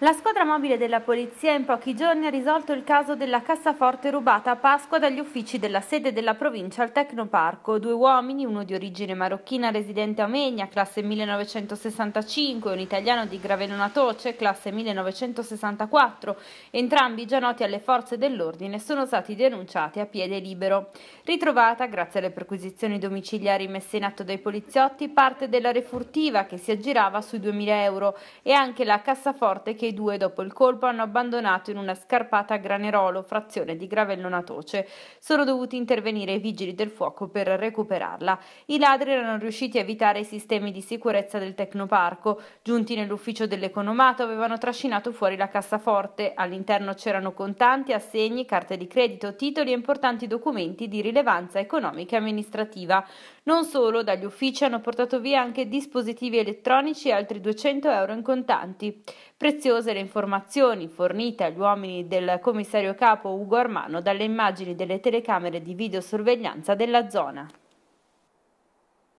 La squadra mobile della polizia in pochi giorni ha risolto il caso della cassaforte rubata a Pasqua dagli uffici della sede della provincia al Tecnoparco. Due uomini, uno di origine marocchina residente a Omegna, classe 1965, e un italiano di Gravelona Toce, classe 1964, entrambi già noti alle forze dell'ordine, sono stati denunciati a piede libero. Ritrovata, grazie alle perquisizioni domiciliari messe in atto dai poliziotti, parte della refurtiva che si aggirava sui 2.000 euro e anche la cassaforte che che i due dopo il colpo hanno abbandonato in una scarpata a Granerolo, frazione di Gravello Natoce. Sono dovuti intervenire i vigili del fuoco per recuperarla. I ladri erano riusciti a evitare i sistemi di sicurezza del Tecnoparco. Giunti nell'ufficio dell'economato avevano trascinato fuori la cassaforte. All'interno c'erano contanti, assegni, carte di credito, titoli e importanti documenti di rilevanza economica e amministrativa. Non solo, dagli uffici hanno portato via anche dispositivi elettronici e altri 200 euro in contanti. Preziosi dettagliose le informazioni fornite agli uomini del commissario capo Ugo Armano dalle immagini delle telecamere di videosorveglianza della zona.